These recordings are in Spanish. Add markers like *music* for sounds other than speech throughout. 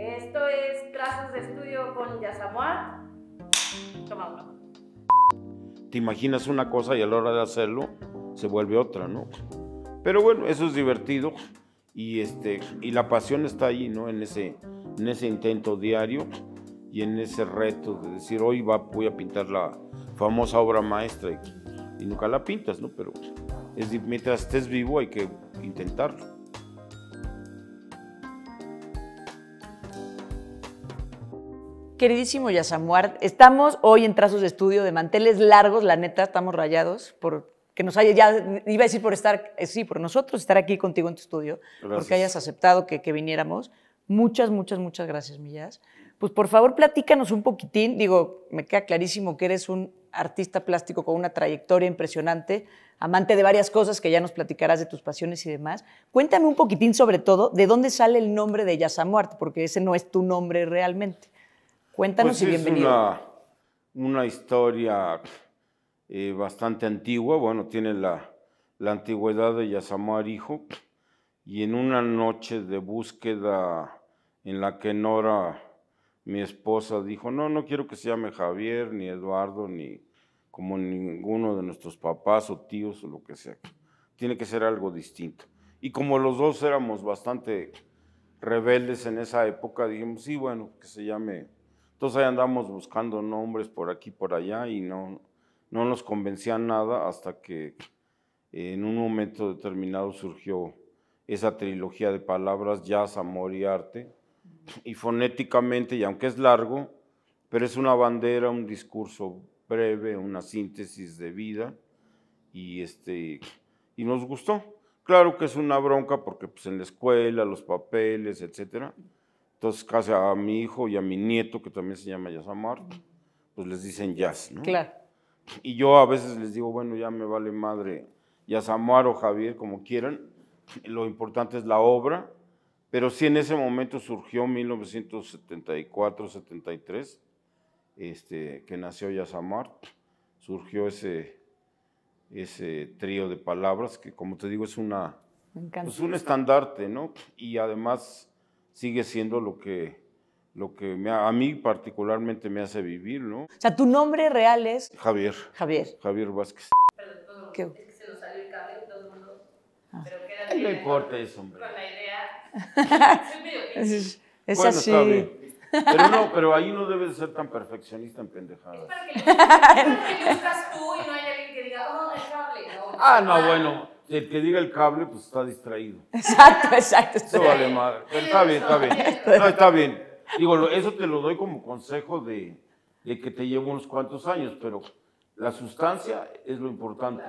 Esto es Trazos de estudio con Yasamoa. Toma uno. Te imaginas una cosa y a la hora de hacerlo se vuelve otra, ¿no? Pero bueno, eso es divertido y, este, y la pasión está ahí, ¿no? En ese, en ese intento diario y en ese reto de decir, hoy voy a pintar la famosa obra maestra y, y nunca la pintas, ¿no? Pero es, mientras estés vivo hay que intentarlo. Queridísimo Yasamuar, estamos hoy en Trazos de Estudio de manteles largos, la neta, estamos rayados por que nos haya, ya iba a decir por estar, eh, sí, por nosotros estar aquí contigo en tu estudio, porque hayas aceptado que, que, viniéramos. Muchas, muchas, muchas gracias, Millas. Pues por favor, platícanos un poquitín. Digo, me queda clarísimo que eres un artista plástico con una trayectoria impresionante, amante de varias cosas que ya nos platicarás de tus pasiones y demás. Cuéntame un poquitín sobre todo de dónde sale el nombre de Yasamuart, porque ese no es tu nombre realmente. Cuéntanos pues y es Una, una historia eh, bastante antigua, bueno, tiene la, la antigüedad de Yasamar Hijo, y en una noche de búsqueda en la que Nora, mi esposa, dijo, no, no quiero que se llame Javier, ni Eduardo, ni como ninguno de nuestros papás o tíos o lo que sea. Tiene que ser algo distinto. Y como los dos éramos bastante rebeldes en esa época, dijimos, sí, bueno, que se llame entonces ahí andamos buscando nombres por aquí, por allá y no, nos convencía nada hasta que en un momento determinado surgió esa trilogía de palabras jazz, amor y arte. Y fonéticamente, y aunque es largo, pero es una bandera, un discurso breve, una síntesis de vida, y, este, y nos gustó. Claro que es una bronca porque pues, en la escuela, los papeles, etcétera, entonces, casi a mi hijo y a mi nieto, que también se llama Yasamar, pues les dicen jazz, ¿no? Claro. Y yo a veces les digo, bueno, ya me vale madre Yasamar o Javier, como quieran, lo importante es la obra, pero sí en ese momento surgió 1974-73, este, que nació Yasamar, surgió ese, ese trío de palabras que, como te digo, es una, pues un estandarte, ¿no? Y además sigue siendo lo que, lo que a mí particularmente me hace vivir, ¿no? O sea, tu nombre real es... Javier. Javier. Javier Vázquez. Pero todo, ¿Qué? es que se nos salió el cable todo el mundo. Ah. Pero queda le importa eso, hombre. Con la idea... *laughs* es, es bueno, así. Está bien. Pero no, pero ahí no debes ser tan perfeccionista en pendejadas. Es para que, lo tú y no haya alguien que diga, oh, el ah, No, ah, no, bueno el que diga el cable, pues está distraído. *laughs* Exacto, exacto. Eso vale madre. está bien, está bien. No, está bien. Digo, eso te lo doy como consejo de, de que te llevo unos cuantos años, pero la sustancia es lo importante.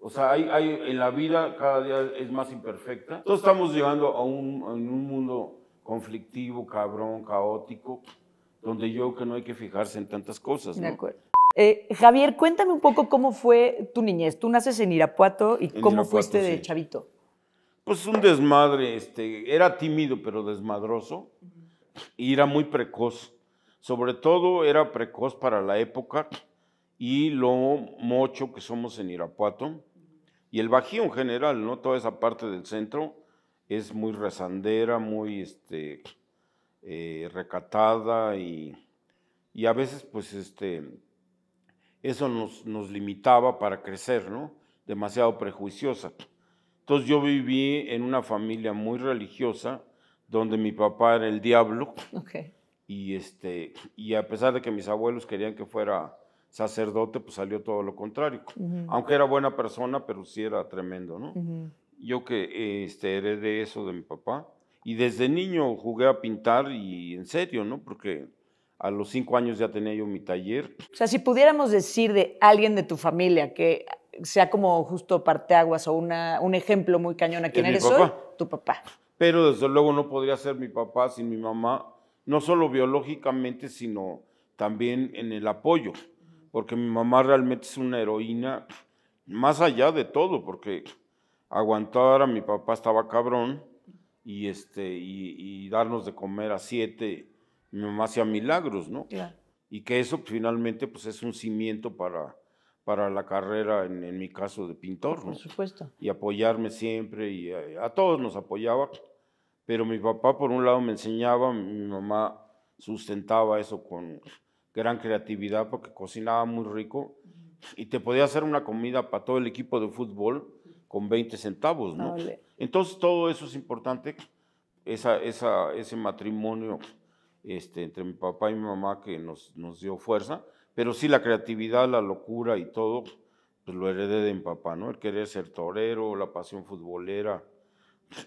O sea, hay, hay, en la vida cada día es más imperfecta. Todos estamos llegando a un, a un mundo conflictivo, cabrón, caótico, donde yo creo que no hay que fijarse en tantas cosas. De acuerdo. Eh, Javier, cuéntame un poco cómo fue tu niñez. Tú naces en Irapuato y cómo fuiste de chavito. Pues un desmadre, este, era tímido pero desmadroso y era muy precoz. Sobre todo era precoz para la época y lo mocho que somos en Irapuato y el Bajío en general, ¿no? Toda esa parte del centro es muy rezandera, muy este, eh, recatada y, y a veces pues este eso nos, nos limitaba para crecer, ¿no? Demasiado prejuiciosa. Entonces yo viví en una familia muy religiosa, donde mi papá era el diablo. Okay. Y, este, y a pesar de que mis abuelos querían que fuera sacerdote, pues salió todo lo contrario. Aunque era buena persona, pero sí era tremendo, ¿no? Yo que este, heredé eso de mi papá. Y desde niño jugué a pintar y en serio, ¿no? Porque a los cinco años ya tenía yo mi taller. O sea, si pudiéramos decir de alguien de tu familia que sea como justo parteaguas o una, un ejemplo muy cañón a quién eres hoy, tu papá. Pero desde luego no podría ser mi papá sin mi mamá, no solo biológicamente, sino también en el apoyo, porque mi mamá realmente es una heroína, más allá de todo, porque aguantar a mi papá estaba cabrón y, este, y darnos de comer a siete mi mamá hacía milagros, ¿no? Y que eso pues, finalmente pues, es un cimiento para, para la carrera, en, mi caso, de pintor, ¿no? Por supuesto. Y apoyarme siempre, y a, todos nos apoyaba, pero mi papá por un lado me enseñaba, mi mamá sustentaba eso con gran creatividad porque cocinaba muy rico y te podía hacer una comida para todo el equipo de fútbol con 20 centavos, ¿no? Ah, Entonces todo eso es importante, esa, ese matrimonio este, entre mi papá y mi mamá que nos, dio fuerza, pero sí la creatividad, la locura y todo, pues lo heredé de mi papá, ¿no? El querer ser torero, la pasión futbolera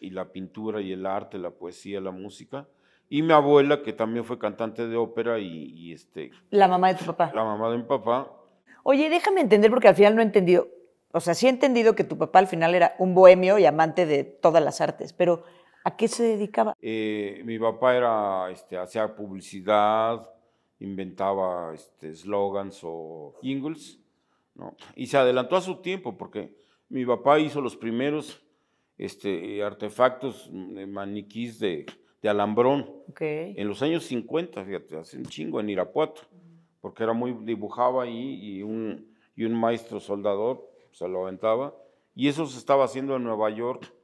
y la pintura y el arte, la poesía, la música. Y mi abuela, que también fue cantante de ópera y, y este... La mamá de tu papá. La mamá de mi papá. Oye, déjame entender porque al final no he entendido. O sea, sí he entendido que tu papá al final era un bohemio y amante de todas las artes, pero ¿A qué se dedicaba? Eh, mi papá era, este, hacía publicidad, inventaba este, slogans o jingles, ¿no? y se adelantó a su tiempo porque mi papá hizo los primeros este, artefactos mm, maniquís de, de alambrón en los años 50, fíjate, hace un chingo en Irapuato, porque era muy, dibujaba ahí y un, y un maestro soldador se lo aventaba, y eso se estaba haciendo en Nueva York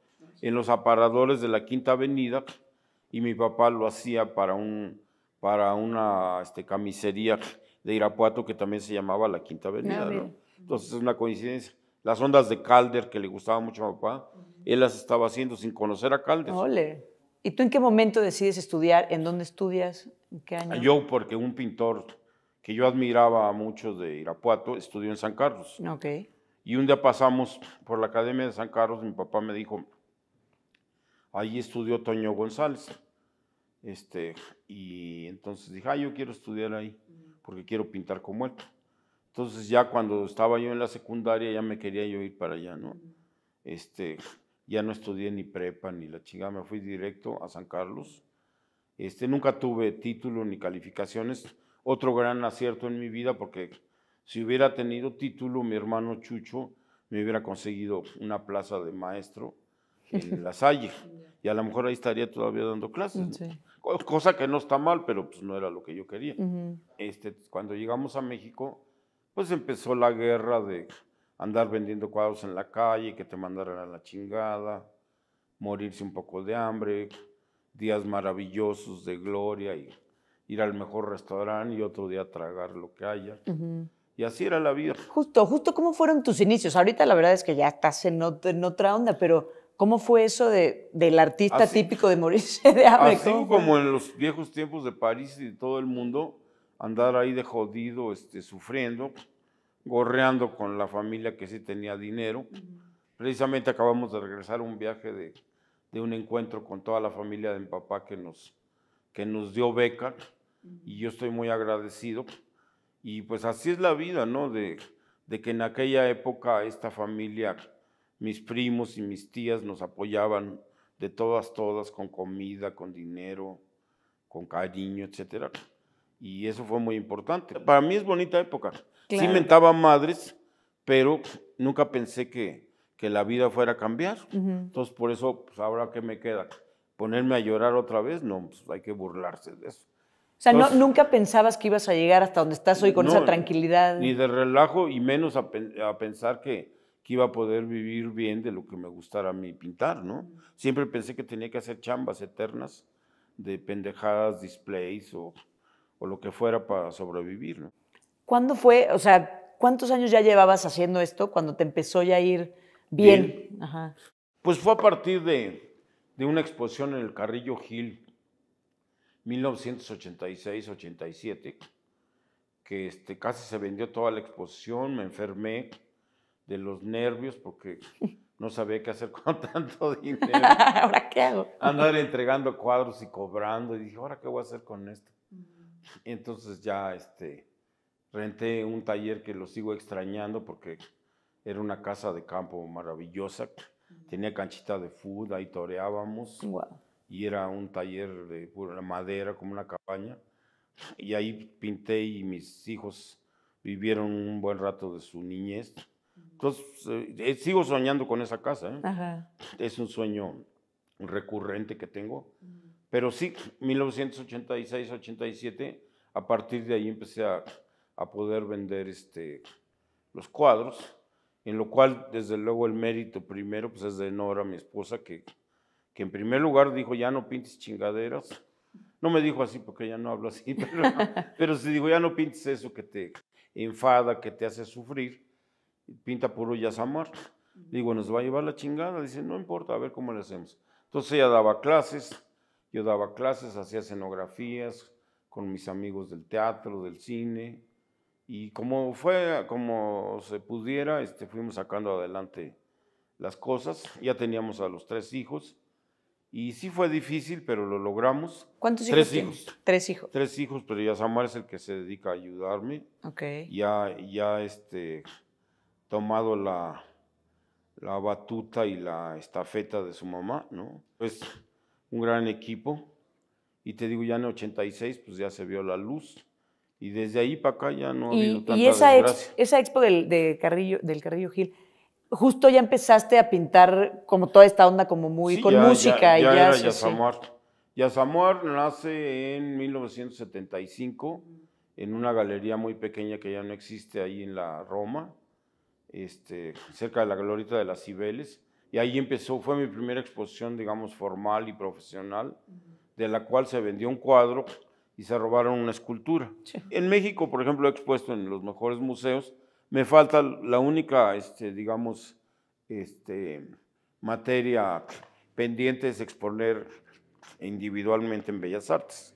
en los aparadores de la Quinta Avenida y mi papá lo hacía para, un, para una este, camisería de Irapuato que también se llamaba la Quinta Avenida. Ah, ¿no? Entonces es una coincidencia. Las ondas de Calder que le gustaba mucho a mi papá, él las estaba haciendo sin conocer a Calder. Ole. ¿Y tú en qué momento decides estudiar? ¿En dónde estudias? ¿En qué año? Yo, porque un pintor que yo admiraba mucho de Irapuato estudió en San Carlos. Ok. Y un día pasamos por la Academia de San Carlos, mi papá me dijo, Ahí estudió Toño González. Este, y entonces dije, ah, yo quiero estudiar ahí, porque quiero pintar como él. Entonces ya cuando estaba yo en la secundaria ya me quería yo ir para allá, ¿no? Este, ya no estudié ni prepa ni la chingada, me fui directo a San Carlos. Este, nunca tuve título ni calificaciones. Otro gran acierto en mi vida porque si hubiera tenido título, mi hermano Chucho me hubiera conseguido una plaza de maestro en la *laughs* Salle. Y a lo mejor ahí estaría todavía dando clases. Cosa que no está mal, pero pues no era lo que yo quería. este, cuando llegamos a México, pues empezó la guerra de andar vendiendo cuadros en la calle, que te mandaran a la chingada, morirse un poco de hambre, días maravillosos de gloria y ir al mejor restaurante y otro día tragar lo que haya. Y así era la vida. Justo, justo cómo fueron tus inicios. Ahorita la verdad es que ya estás en, otra onda, pero ¿Cómo fue eso de, del artista típico de morirse de hambre? Así como en los viejos tiempos de París y de todo el mundo, andar ahí de jodido, este, sufriendo, gorreando con la familia que sí tenía dinero. Precisamente acabamos de regresar a un viaje de, un encuentro con toda la familia de mi papá que nos, que nos dio beca y yo estoy muy agradecido. Y pues así es la vida, ¿no? De, de que en aquella época esta familia mis primos y mis tías nos apoyaban de todas, todas, con comida, con dinero, con cariño, etc. Y eso fue muy importante. Para mí es bonita época. Sí mentaba madres, pero nunca pensé que, que la vida fuera a cambiar. Entonces, por eso, pues, ahora qué me queda, ponerme a llorar otra vez, no, pues, hay que burlarse de eso. O sea, no, nunca pensabas que ibas a llegar hasta donde estás hoy con esa tranquilidad. Ni de relajo y menos a pensar que, que iba a poder vivir bien de lo que me gustara a mí pintar, ¿no? Siempre pensé que tenía que hacer chambas eternas de pendejadas, displays o, o lo que fuera para sobrevivir, ¿no? ¿Cuándo fue, o sea, cuántos años ya llevabas haciendo esto cuando te empezó ya a ir bien? Pues fue a partir de, una exposición en el Carrillo Gil, 1986-87, que este, casi se vendió toda la exposición, me enfermé, de los nervios porque *laughs* no sabía qué hacer con tanto *laughs* dinero. ¿Ahora qué hago? Andar entregando cuadros y cobrando. Y dije, ¿ahora qué voy a hacer con esto? Mm. Entonces ya este, renté un taller que lo sigo extrañando porque era una casa de campo maravillosa. Mm. Tenía canchita de food, ahí toreábamos. Y era un taller de madera, como una cabaña. Y ahí pinté y mis hijos vivieron un buen rato de su niñez entonces, eh, eh, sigo soñando con esa casa. ¿eh? Es un sueño recurrente que tengo. Mm. Pero sí, 1986-87, *laughs* a partir de ahí empecé a, a, poder vender este, los cuadros, en lo cual, desde luego, el mérito primero pues, es de Nora, mi esposa, que, que en primer lugar dijo, ya no pintes chingaderas. No me dijo así porque ya no hablo así, *laughs* pero, pero sí dijo, ya no pintes eso que te enfada, que te hace sufrir pinta puro ya Samar Digo, nos va a llevar la chingada. Dice, no importa, a ver cómo le hacemos. Entonces ella daba clases, yo daba clases, hacía escenografías con mis amigos del teatro, del cine, y como fue, como se pudiera, este, fuimos sacando adelante las cosas. Ya teníamos a los tres hijos, y sí fue difícil, pero lo logramos. ¿Cuántos tres hijos? Tres hijos. Tres hijos, pero ya Samar es el que se dedica a ayudarme. Ok. Ya, ya este, tomado la, la batuta y la estafeta de su mamá, ¿no? Es un gran equipo. Y te digo, ya en 86, pues ya se vio la luz. Y desde ahí para acá ya no ha habido y, tanta Y esa, esa expo del, de Carrillo, del Carrillo Gil, justo ya empezaste a pintar como toda esta onda, como muy con ya, música. Ya, y ya, ya era Yasamuar. nace en 1975 en una galería muy pequeña que ya no existe ahí en la Roma este, cerca de la glorita de las Cibeles. Y ahí empezó, fue mi primera exposición, digamos, formal y profesional, de la cual se vendió un cuadro y se robaron una escultura. En México, por ejemplo, he expuesto en los mejores museos. Me falta la única, este, digamos, este, materia pendiente es exponer individualmente en Bellas Artes.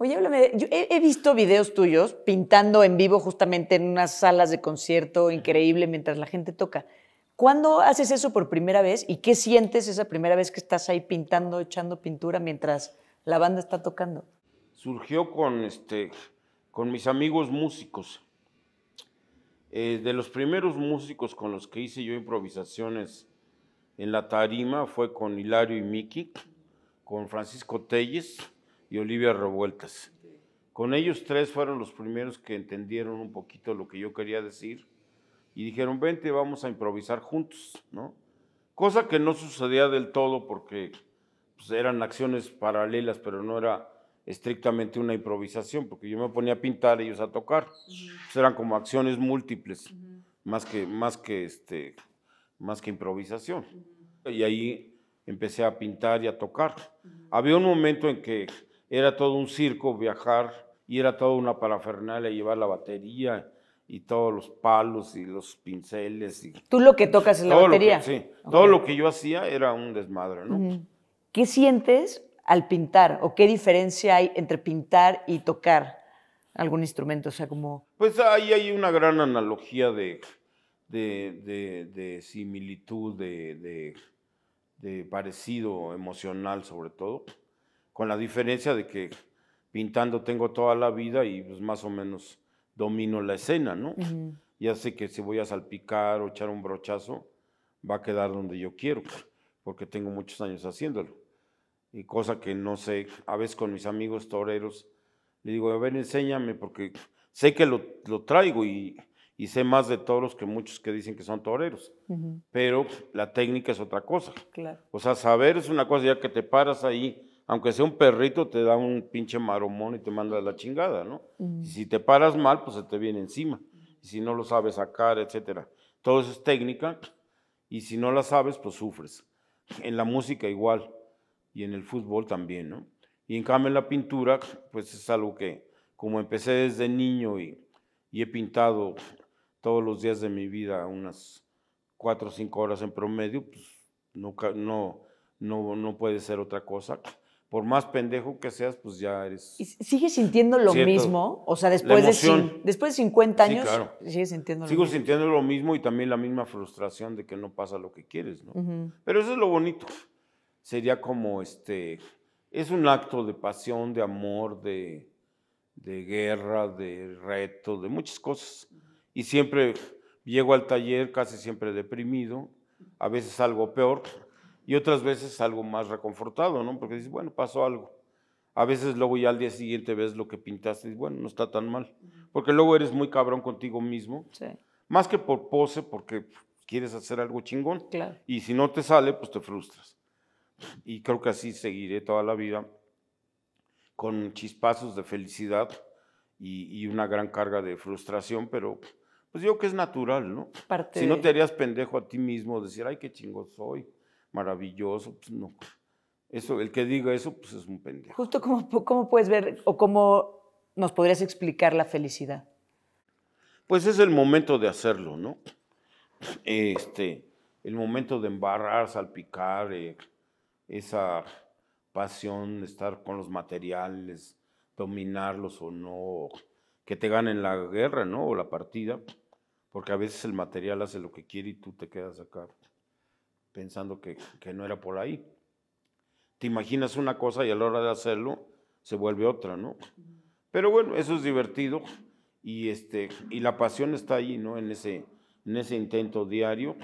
Oye, háblame, he, visto videos tuyos pintando en vivo justamente en unas salas de concierto increíble mientras la gente toca. ¿Cuándo haces eso por primera vez y qué sientes esa primera vez que estás ahí pintando, echando pintura mientras la banda está tocando? Surgió con, este, con mis amigos músicos. Eh, de los primeros músicos con los que hice yo improvisaciones en la tarima fue con Hilario y Miki, con Francisco Telles y Olivia Revueltas. Con ellos tres fueron los primeros que entendieron un poquito lo que yo quería decir y dijeron, vente, vamos a improvisar juntos, ¿no? Cosa que no sucedía del todo porque pues, eran acciones paralelas, pero no era estrictamente una improvisación, porque yo me ponía a pintar, ellos a tocar. Pues, eran como acciones múltiples, más, que, más, que este, más que improvisación. Y ahí empecé a pintar y a tocar. Había un momento en que era todo un circo viajar y era toda una parafernalia llevar la batería y todos los palos y los pinceles. ¿Tú lo que tocas en la batería? todo lo que yo hacía era un desmadre, ¿no? ¿Qué sientes al pintar o qué diferencia hay entre pintar y tocar algún instrumento? O sea, como... Pues ahí hay una gran analogía de, de, similitud, de, de parecido emocional sobre todo con la diferencia de que pintando tengo toda la vida y pues más o menos domino la escena, ¿no? Ya sé que si voy a salpicar o echar un brochazo, va a quedar donde yo quiero, porque tengo muchos años haciéndolo. Y cosa que no sé, a veces con mis amigos toreros, le digo, a ver, enséñame, porque sé que lo, lo traigo y, y, sé más de toros que muchos que dicen que son toreros, pero la técnica es otra cosa. Claro. O sea, saber es una cosa, ya que te paras ahí aunque sea un perrito, te da un pinche maromón y te manda la chingada, ¿no? Y Si te paras mal, pues se te viene encima. Y si no lo sabes sacar, etcétera. Todo eso es técnica y si no la sabes, pues sufres. En la música igual y en el fútbol también, ¿no? Y en cambio en la pintura, pues es algo que, como empecé desde niño y, he pintado todos los días de mi vida unas cuatro o cinco horas en promedio, pues no, no, no, no puede ser otra cosa por más pendejo que seas, pues ya eres. ¿Y ¿Sigues sintiendo lo mismo? O sea, después, de, después de 50 años, sigues sintiendo lo Sigo sintiendo lo mismo y también la misma frustración de que no pasa lo que quieres, ¿no? Pero eso es lo bonito. Sería como este. Es un acto de pasión, de amor, de, de guerra, de reto, de muchas cosas. Y siempre llego al taller casi siempre deprimido, a veces algo peor y otras veces algo más reconfortado, ¿no? Porque dices, bueno, pasó algo. A veces luego ya al día siguiente ves lo que pintaste y bueno, no está tan mal. Porque luego eres muy cabrón contigo mismo. Sí. Más que por pose, porque quieres hacer algo chingón. Y si no te sale, pues te frustras. Y creo que así seguiré toda la vida con chispazos de felicidad y, una gran carga de frustración, pero pues yo que es natural, ¿no? si no te harías pendejo a ti mismo, decir, ay, qué chingón soy maravilloso, pues no. Eso, el que diga eso, pues es un pendejo. Justo como, cómo puedes ver o cómo nos podrías explicar la felicidad. Pues es el momento de hacerlo, ¿no? Este, el momento de embarrar, salpicar, eh, esa pasión de estar con los materiales, dominarlos o no, que te ganen la guerra, ¿no? O la partida, porque a veces el material hace lo que quiere y tú te quedas acá pensando que, que no era por ahí. Te imaginas una cosa y a la hora de hacerlo se vuelve otra, ¿no? Pero bueno, eso es divertido y, este, y la pasión está ahí, ¿no? En ese, en ese intento diario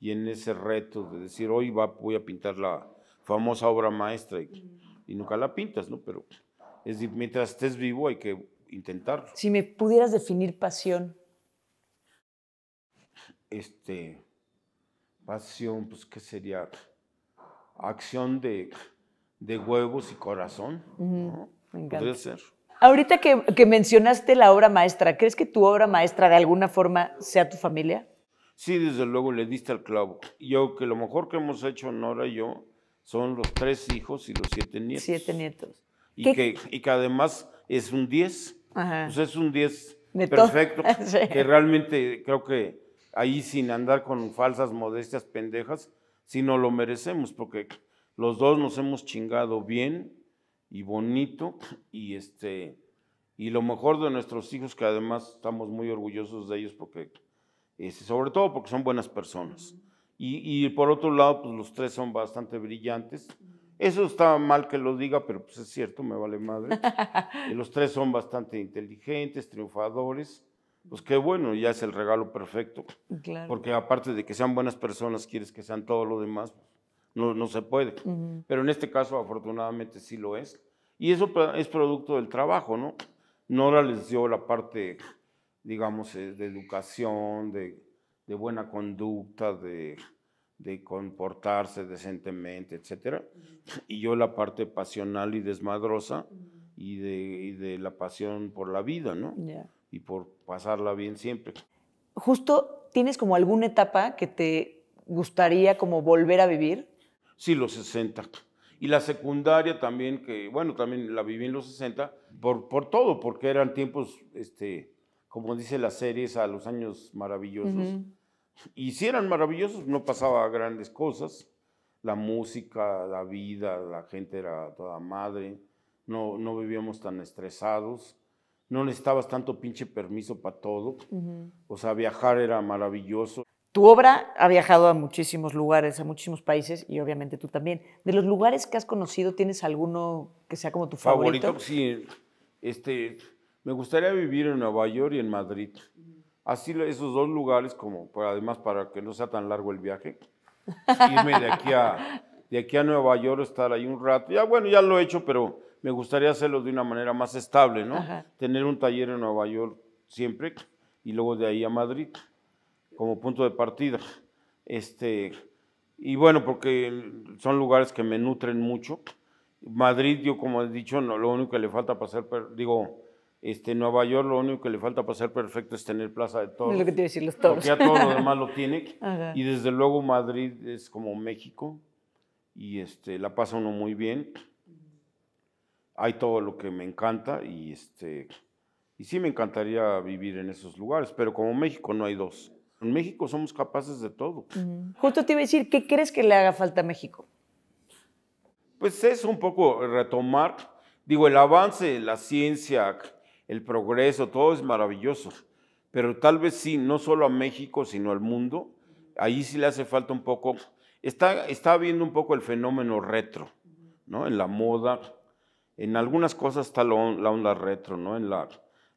y en ese reto de decir, hoy voy a pintar la famosa obra maestra y, nunca la pintas, ¿no? Pero es, mientras estés vivo hay que intentarlo. Si me pudieras definir pasión. Este, Pasión, pues, ¿qué sería? Acción de, de huevos y corazón. Podría ser. Ahorita que, mencionaste la obra maestra, ¿crees que tu obra maestra de alguna forma sea tu familia? Sí, desde luego le diste al clavo. Yo que lo mejor que hemos hecho Nora y yo son los tres hijos y los siete nietos. Siete nietos. Y, que, además es un 10. Pues es un 10 perfecto. *laughs* Que realmente creo que ahí sin andar con falsas modestias pendejas, si no lo merecemos, porque los dos nos hemos chingado bien y bonito y este y lo mejor de nuestros hijos que además estamos muy orgullosos de ellos porque eh, sobre todo porque son buenas personas y, y por otro lado pues los tres son bastante brillantes eso está mal que lo diga pero pues es cierto me vale madre *laughs* los tres son bastante inteligentes triunfadores pues qué bueno, ya es el regalo perfecto. Claro. Porque aparte de que sean buenas personas, quieres que sean todo lo demás, pues, no, no se puede. Pero en este caso, afortunadamente, sí lo es. Y eso es producto del trabajo, ¿no? Nora les dio la parte, digamos, eh, de educación, de, buena conducta, de, comportarse decentemente, etc. Y yo la parte pasional y desmadrosa y, de, de, la pasión por la vida, ¿no? y por pasarla bien siempre. Justo, ¿tienes como alguna etapa que te gustaría como volver a vivir? Sí, los 60. Y la secundaria también, que bueno, también la viví en los 60, por, por todo, porque eran tiempos, este, como dice las series, a los años maravillosos. Y si eran maravillosos, no pasaba grandes cosas. La música, la vida, la gente era toda madre, no, no vivíamos tan estresados no necesitabas tanto pinche permiso para todo. O sea, viajar era maravilloso. Tu obra ha viajado a muchísimos lugares, a muchísimos países y obviamente tú también. De los lugares que has conocido, ¿tienes alguno que sea como tu favorito? Favorito, sí. Este, me gustaría vivir en Nueva York y en Madrid. Así esos dos lugares, como pues, además para que no sea tan largo el viaje. *laughs* Irme de aquí a, de aquí a Nueva York, estar ahí un rato. Ya bueno, ya lo he hecho, pero me gustaría hacerlo de una manera más estable, ¿no? Tener un taller en Nueva York siempre y luego de ahí a Madrid como punto de partida. Este, y bueno, porque son lugares que me nutren mucho. Madrid, yo como he dicho, no, lo único que le falta para ser, digo, este, Nueva York lo único que le falta para ser perfecto es tener plaza de todos. Es lo que que decir, los toros. Porque ya todo lo demás lo *laughs* tiene. Y desde luego Madrid es como México y este, la pasa uno muy bien hay todo lo que me encanta y, este, y sí me encantaría vivir en esos lugares, pero como México no hay dos. En México somos capaces de todo. Justo te iba a decir, ¿qué crees que le haga falta a México? Pues es un poco retomar, digo, el avance, la ciencia, el progreso, todo es maravilloso, pero tal vez sí, no solo a México, sino al mundo, ahí sí le hace falta un poco, está, está viendo un poco el fenómeno retro, ¿no? En la moda, en algunas cosas está la onda retro, ¿no? En la,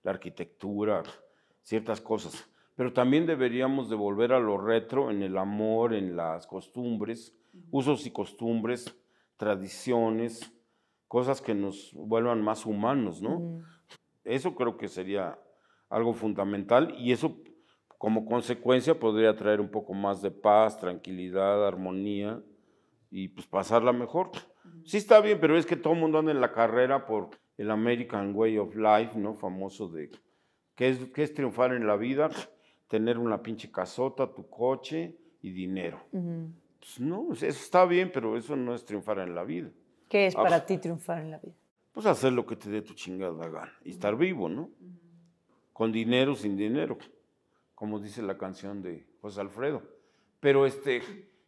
arquitectura, ciertas cosas. Pero también deberíamos devolver a lo retro en el amor, en las costumbres, usos y costumbres, tradiciones, cosas que nos vuelvan más humanos, ¿no? Eso creo que sería algo fundamental y eso como consecuencia podría traer un poco más de paz, tranquilidad, armonía y pues pasarla mejor. Sí está bien, pero es que todo el mundo anda en la carrera por el American Way of Life, ¿no? Famoso de que es, que es triunfar en la vida, tener una pinche casota, tu coche y dinero. pues no, eso está bien, pero eso no es triunfar en la vida. ¿Qué es ah, para pues ti triunfar en la vida? Pues hacer lo que te dé tu chingada gana y estar vivo, ¿no? Con dinero, sin dinero, como dice la canción de José Alfredo. Pero este,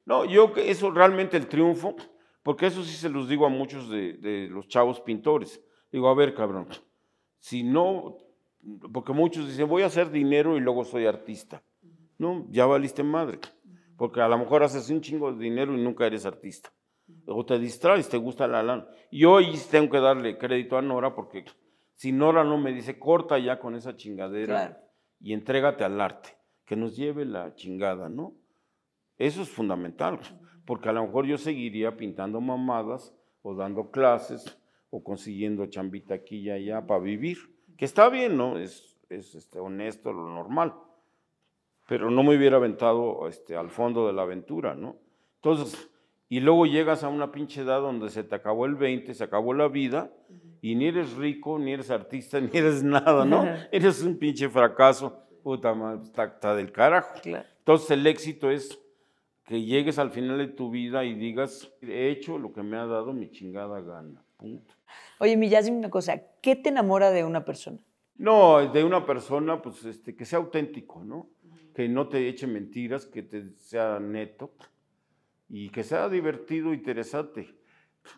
no, yo que eso realmente el triunfo porque eso sí se los digo a muchos de, los chavos pintores. Digo, a ver, cabrón, si no, porque muchos dicen, voy a hacer dinero y luego soy artista. No, ya valiste madre. Porque a lo mejor haces un chingo de dinero y nunca eres artista. O te distraes, te gusta la lana. Y hoy tengo que darle crédito a Nora porque si Nora no me dice, corta ya con esa chingadera y entrégate al arte, que nos lleve la chingada, ¿no? Eso es fundamental porque a lo mejor yo seguiría pintando mamadas o dando clases o consiguiendo chambita aquí y allá para vivir, que está bien, ¿no? Es, es este, honesto, lo normal, pero no me hubiera aventado este, al fondo de la aventura, ¿no? Entonces, y luego llegas a una pinche edad donde se te acabó el 20, se acabó la vida, y ni eres rico, ni eres artista, *laughs* ni eres nada, ¿no? Eres un pinche fracaso, puta madre, está, del carajo. Entonces el éxito es que llegues al final de tu vida y digas, he hecho lo que me ha dado mi chingada gana. Punto. Oye, mi dime una cosa, ¿qué te enamora de una persona? No, de una persona, pues, este, que sea auténtico, ¿no? Que no te eche mentiras, que te sea neto y que sea divertido, interesante.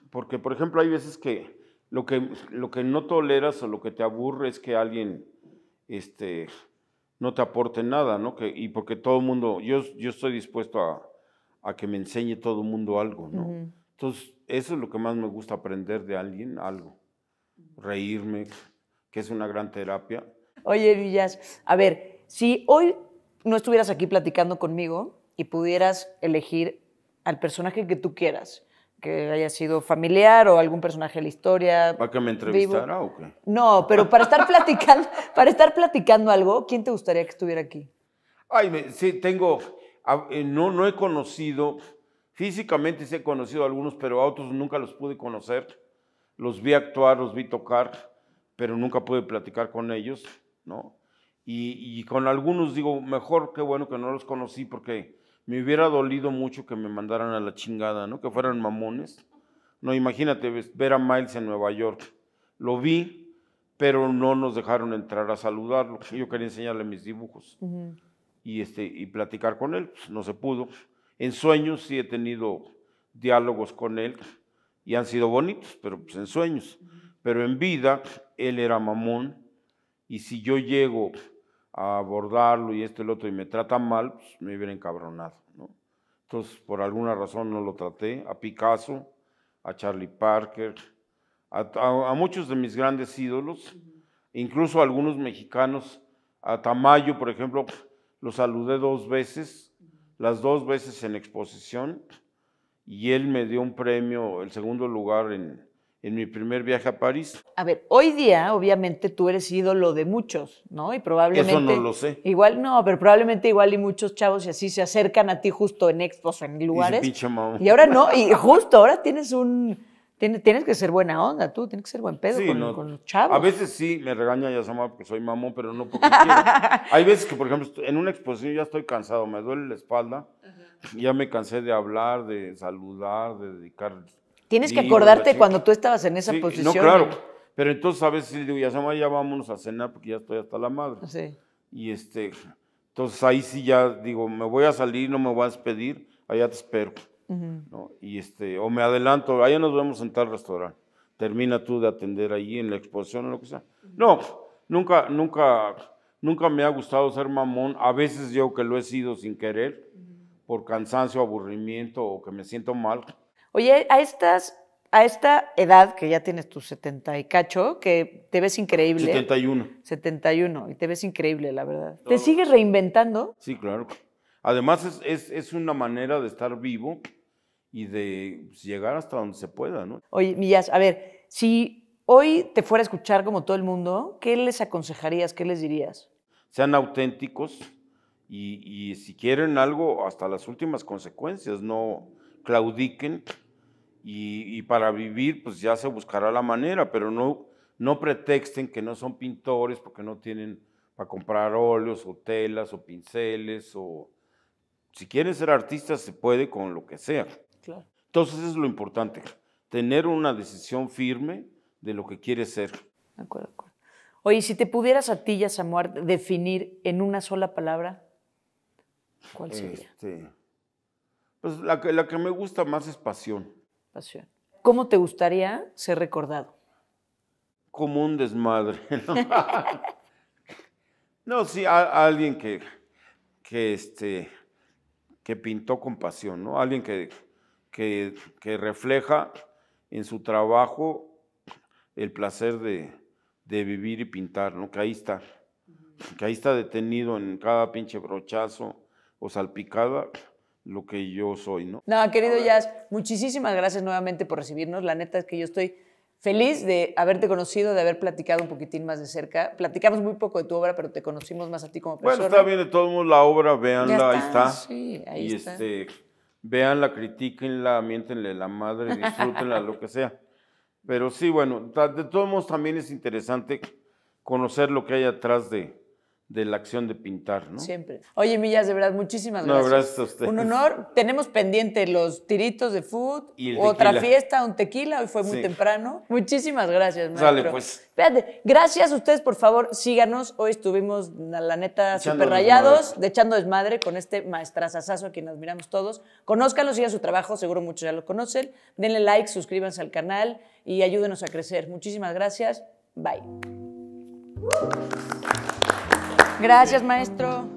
Porque, por ejemplo, hay veces que lo que, lo que no toleras o lo que te aburre es que alguien, este, no te aporte nada, ¿no? Que, y porque todo el mundo, yo, yo estoy dispuesto a, a que me enseñe todo el mundo algo, ¿no? Entonces, eso es lo que más me gusta aprender de alguien, algo. Reírme, que es una gran terapia. Oye, Villas, a ver, si hoy no estuvieras aquí platicando conmigo y pudieras elegir al personaje que tú quieras, que haya sido familiar o algún personaje de la historia. ¿Para que me entrevistara o qué? No, pero para estar platicando, *laughs* para estar platicando algo, ¿quién te gustaría que estuviera aquí? Ay, sí, tengo Ah, eh, no, no he conocido, físicamente sí he conocido a algunos, pero a otros nunca los pude conocer. Los vi actuar, los vi tocar, pero nunca pude platicar con ellos, ¿no? Y, con algunos digo, mejor que bueno que no los conocí porque me hubiera dolido mucho que me mandaran a la chingada, ¿no? Que fueran mamones. No, imagínate ver a Miles en Nueva York. Lo vi, pero no nos dejaron entrar a saludarlo. Yo quería enseñarle mis dibujos y, este, y platicar con él. Pues no se pudo. En sueños sí he tenido diálogos con él y han sido bonitos, pero pues en sueños. Pero en vida él era mamón y si yo llego a abordarlo y esto y el otro y me trata mal, pues me hubiera encabronado. ¿no? Entonces, por alguna razón no lo traté. A Picasso, a Charlie Parker, a, muchos de mis grandes ídolos, incluso a algunos mexicanos, a Tamayo, por ejemplo, lo saludé dos veces, las dos veces en exposición, y él me dio un premio, el segundo lugar en, en mi primer viaje a París. A ver, hoy día obviamente tú eres ídolo de muchos, ¿no? Y probablemente... Eso no lo sé. Igual no, pero probablemente igual y muchos chavos y así se acercan a ti justo en expos en lugares. y ahora no, y justo ahora tienes un Tienes que ser buena onda, tú, tienes que ser buen pedo con, los chavos. A veces sí, me regaña Yasama porque soy mamón, pero no porque quiero. *laughs* Hay veces que, por ejemplo, en una exposición ya estoy cansado, me duele la espalda, ya me cansé de hablar, de saludar, de dedicar. Tienes que acordarte cuando tú estabas en esa posición. No, claro. Pero entonces a veces digo, Yasama, ya vámonos a cenar porque ya estoy hasta la madre. Sí. Y este, entonces ahí sí ya digo, me voy a salir, no me voy a despedir, allá te espero. ¿no? Y este, o me adelanto, allá nos vemos en tal restaurante. Termina tú de atender allí en la exposición o lo que sea. No, nunca, nunca, nunca me ha gustado ser mamón. A veces yo que lo he sido sin querer, por cansancio, aburrimiento o que me siento mal. Oye, a estas a esta edad que ya tienes tus 70 y cacho, que te ves increíble. 71. 71, y te ves increíble, la verdad. ¿Te sigues reinventando? Sí, claro. Además, es, una manera de estar vivo y de pues, llegar hasta donde se pueda, ¿no? Oye, Millas, a ver, si hoy te fuera a escuchar como todo el mundo, ¿qué les aconsejarías? ¿Qué les dirías? Sean auténticos y, si quieren algo, hasta las últimas consecuencias, no claudiquen y, y, para vivir, pues ya se buscará la manera, pero no, no pretexten que no son pintores porque no tienen para comprar óleos o telas o pinceles o si quieren ser artistas se puede con lo que sea. Entonces es lo importante, tener una decisión firme de lo que quieres ser. De acuerdo, Oye, si te pudieras a ti, Samuel, definir en una sola palabra, ¿cuál sería? Este, pues la que, me gusta más es pasión. Pasión. ¿Cómo te gustaría ser recordado? Como un desmadre. *laughs* No, sí, alguien que, que, este, que pintó con pasión, ¿no? Alguien que, que, refleja en su trabajo el placer de, vivir y pintar, ¿no? Que ahí está, que ahí está detenido en cada pinche brochazo o salpicada lo que yo soy, ¿no? No, querido Jazz, muchísimas gracias nuevamente por recibirnos. La neta es que yo estoy feliz de haberte conocido, de haber platicado un poquitín más de cerca. Platicamos muy poco de tu obra, pero te conocimos más a ti como persona. Bueno, está bien, de todos modos la obra, véanla, ahí está. Sí, ahí y Este, Veanla, critiquenla, miéntenle la madre, disfrútenla, lo que sea. Pero sí, bueno, de todos modos también es interesante conocer lo que hay atrás de, de la acción de pintar, ¿no? Siempre. Oye, Millas, de verdad, muchísimas gracias. No, gracias a Un honor. Tenemos pendiente los tiritos de food, y otra fiesta, un tequila, hoy fue muy temprano. Muchísimas gracias, maestro. Sale, pues. Espérate, gracias a ustedes, por favor, síganos. Hoy estuvimos, la neta, súper rayados, de echando desmadre con este maestrazazazo a quien admiramos todos. Conózcanlo, sigan su trabajo, seguro muchos ya lo conocen. Denle like, suscríbanse al canal y ayúdenos a crecer. Muchísimas gracias. Bye. Gracias, maestro.